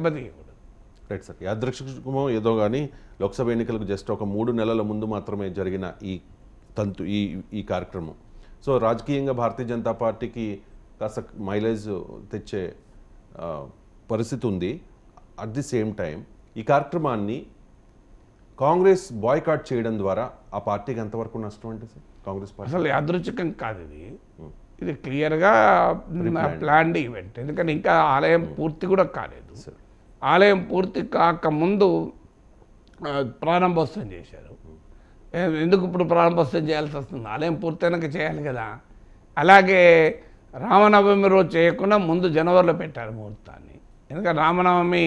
ఇబ్బంది right sir యాదృక్షికమో ఏదో కానీ లోక్సభ ఎన్నికలకు జస్ట్ ఒక మూడు నెలల ముందు మాత్రమే జరిగిన ఈ తంతు ఈ ఈ కార్యక్రమం సో రాజకీయంగా భారతీయ జనతా పార్టీకి కాస్త మైలేజ్ తెచ్చే పరిస్థితి ఉంది అట్ ది సేమ్ టైం ఈ కార్యక్రమాన్ని కాంగ్రెస్ బాయ్కాట్ చేయడం ద్వారా ఆ పార్టీకి ఎంతవరకు నష్టం అంటే సార్ కాంగ్రెస్ పార్టీ అసలు యాదృచ్ఛికం కాదు ఇది hmm. ఇది క్లియర్గా ప్లాన్డ్ ఈవెంట్ ఎందుకంటే ఇంకా ఆలయం hmm. పూర్తి కూడా కాలేదు సార్ ఆలయం పూర్తి కాకముందు ప్రారంభోత్సవం చేశారు ఎందుకు ఇప్పుడు ప్రారంభోత్సవం చేయాల్సి వస్తుంది ఆలయం పూర్తయినాక చేయాలి కదా అలాగే రామనవమి రోజు చేయకుండా ముందు జనవరిలో పెట్టారు ముహూర్తాన్ని ఎందుకంటే రామనవమి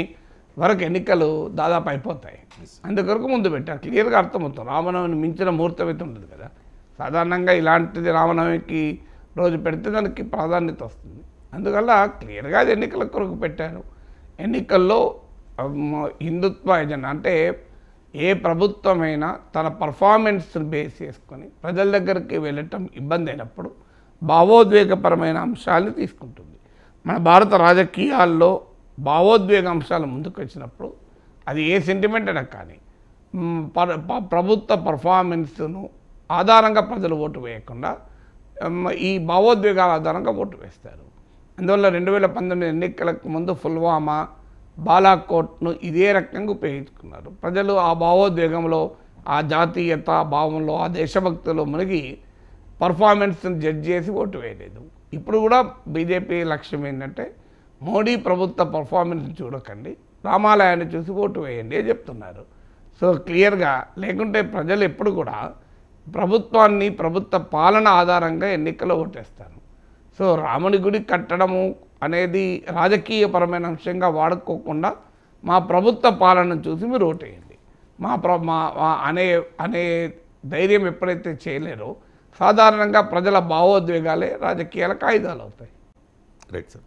వరకు ఎన్నికలు దాదాపు అయిపోతాయి అందుకొరకు ముందు పెట్టారు క్లియర్గా అర్థమవుతుంది రామనవమిని మించిన ముహూర్తం అయితే ఉండదు కదా సాధారణంగా ఇలాంటిది రామనవమికి రోజు పెడితే దానికి ప్రాధాన్యత వస్తుంది అందువల్ల క్లియర్గా అది ఎన్నికల కొరకు పెట్టారు ఎన్నికల్లో హిందుత్వ ఎజెండా అంటే ఏ ప్రభుత్వమైనా తన పర్ఫార్మెన్స్ను బేస్ చేసుకొని ప్రజల దగ్గరికి వెళ్ళటం ఇబ్బంది అయినప్పుడు భావోద్వేగపరమైన అంశాలను తీసుకుంటుంది మన భారత రాజకీయాల్లో భావోద్వేగ అంశాలు ముందుకు వచ్చినప్పుడు అది ఏ సెంటిమెంట్ అయినా కానీ ప్రభుత్వ పర్ఫార్మెన్స్ను ఆధారంగా ప్రజలు ఓటు వేయకుండా ఈ భావోద్వేగాల ఆధారంగా ఓటు వేస్తారు అందువల్ల రెండు వేల పంతొమ్మిది ఎన్నికలకు ముందు పుల్వామా బాలాకోట్ను ఇదే రకంగా ఉపయోగించుకున్నారు ప్రజలు ఆ భావోద్వేగంలో ఆ జాతీయత భావంలో ఆ దేశభక్తిలో మునిగి పర్ఫార్మెన్స్ని జడ్జ్ చేసి ఓటు వేయలేదు ఇప్పుడు కూడా బీజేపీ లక్ష్యం ఏంటంటే మోడీ ప్రభుత్వ పర్ఫార్మెన్స్ చూడకండి రామాలయాన్ని చూసి ఓటు వేయండి అని చెప్తున్నారు సో క్లియర్గా లేకుంటే ప్రజలు ఎప్పుడు కూడా ప్రభుత్వాన్ని ప్రభుత్వ పాలన ఆధారంగా ఎన్నికల్లో ఓటేస్తారు సో రాముడి గుడి కట్టడము అనేది రాజకీయపరమైన అంశంగా వాడుకోకుండా మా ప్రభుత్వ పాలనను చూసి మీరు ఓటేయండి మా ప్ర మా అనే అనే ధైర్యం ఎప్పుడైతే చేయలేరో సాధారణంగా ప్రజల భావోద్వేగాలే రాజకీయాల కాయిదాలు అవుతాయి రైట్ సార్